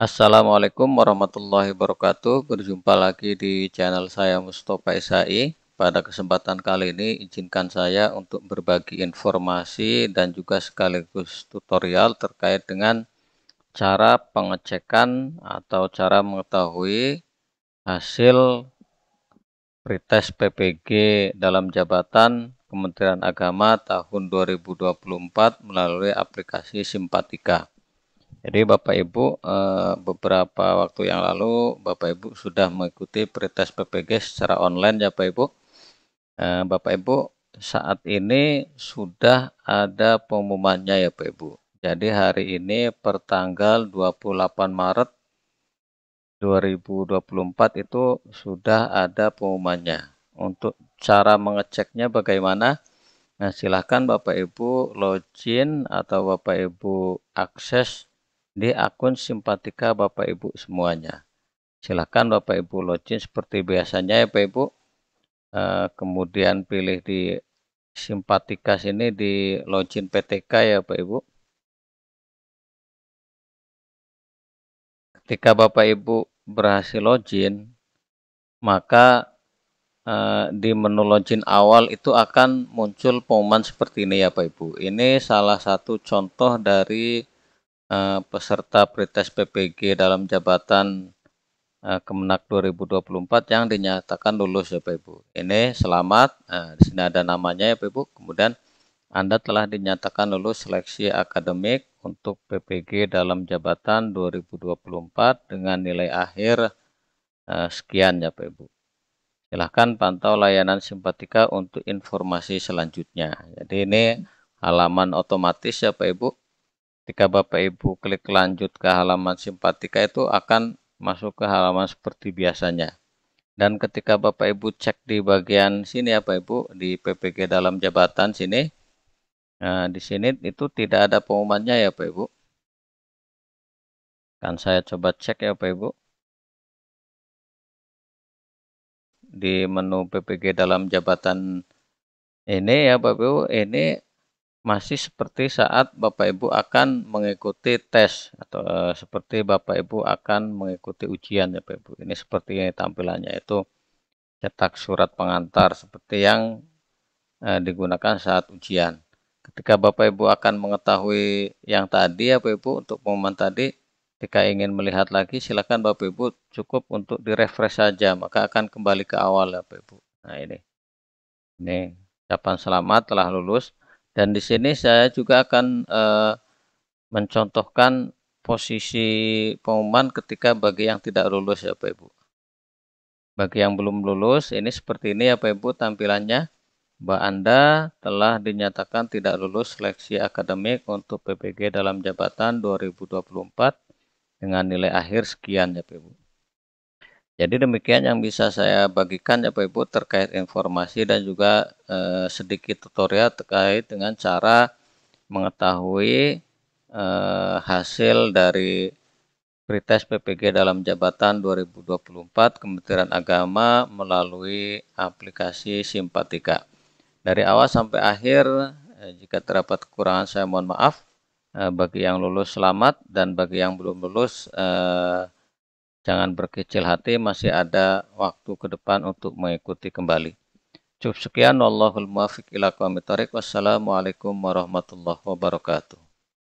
Assalamualaikum warahmatullahi wabarakatuh. Berjumpa lagi di channel saya Mustafa Isai. Pada kesempatan kali ini izinkan saya untuk berbagi informasi dan juga sekaligus tutorial terkait dengan cara pengecekan atau cara mengetahui hasil pretest PPG dalam jabatan Kementerian Agama tahun 2024 melalui aplikasi Simpatika. Jadi Bapak Ibu eh, beberapa waktu yang lalu Bapak Ibu sudah mengikuti pretest PPG secara online ya Bapak Ibu. Eh, Bapak Ibu saat ini sudah ada pengumumannya ya Bapak Ibu. Jadi hari ini pertanggal 28 Maret 2024 itu sudah ada pengumumannya. Untuk cara mengeceknya bagaimana? Nah silahkan Bapak Ibu login atau Bapak Ibu akses di akun Simpatika Bapak Ibu semuanya. Silahkan Bapak Ibu login seperti biasanya ya Bapak Ibu. Eh, kemudian pilih di Simpatika sini di login PTK ya Bapak Ibu. Ketika Bapak Ibu berhasil login, maka eh, di menu login awal itu akan muncul pengumuman seperti ini ya Bapak Ibu. Ini salah satu contoh dari Eh, peserta pretest PPG dalam jabatan eh, Kemenak 2024 yang dinyatakan lulus ya Bapak Ibu. Ini selamat, eh, di sini ada namanya ya Bapak Ibu. Kemudian anda telah dinyatakan lulus seleksi akademik untuk PPG dalam jabatan 2024 dengan nilai akhir eh, sekian ya Pak Ibu. Silahkan pantau layanan simpatika untuk informasi selanjutnya. Jadi ini halaman otomatis ya Pak Ibu ketika Bapak Ibu klik lanjut ke halaman simpatika itu akan masuk ke halaman seperti biasanya. Dan ketika Bapak Ibu cek di bagian sini apa ya, Ibu di PPG dalam jabatan sini Nah, di sini itu tidak ada pengumumannya ya Pak Ibu. Kan saya coba cek ya Pak Ibu. Di menu PPG dalam jabatan ini ya Bapak Ibu, ini masih seperti saat Bapak Ibu akan mengikuti tes atau e, seperti Bapak Ibu akan mengikuti ujian ya Bapak Ibu. Ini seperti tampilannya itu cetak surat pengantar seperti yang e, digunakan saat ujian. Ketika Bapak Ibu akan mengetahui yang tadi ya Bapak Ibu untuk momen tadi jika ingin melihat lagi silakan Bapak Ibu cukup untuk direfresh saja maka akan kembali ke awal ya Bapak Ibu. Nah ini. Ini ucapan selamat telah lulus dan di sini saya juga akan eh, mencontohkan posisi pengumuman ketika bagi yang tidak lulus ya Bapak Ibu bagi yang belum lulus ini seperti ini ya Bapak Ibu tampilannya Mbak Anda telah dinyatakan tidak lulus seleksi akademik untuk PPG dalam jabatan 2024 dengan nilai akhir sekian ya Bapak Ibu jadi demikian yang bisa saya bagikan ya Bapak Ibu terkait informasi dan juga eh, sedikit tutorial terkait dengan cara mengetahui eh, hasil dari pretest PPG dalam jabatan 2024 Kementerian Agama melalui aplikasi Simpatika. Dari awal sampai akhir, eh, jika terdapat kekurangan saya mohon maaf. Eh, bagi yang lulus selamat dan bagi yang belum lulus eh, Jangan berkecil hati, masih ada waktu ke depan untuk mengikuti kembali. Cukup sekian. Wallahul muwafiq ila Wassalamualaikum warahmatullahi wabarakatuh.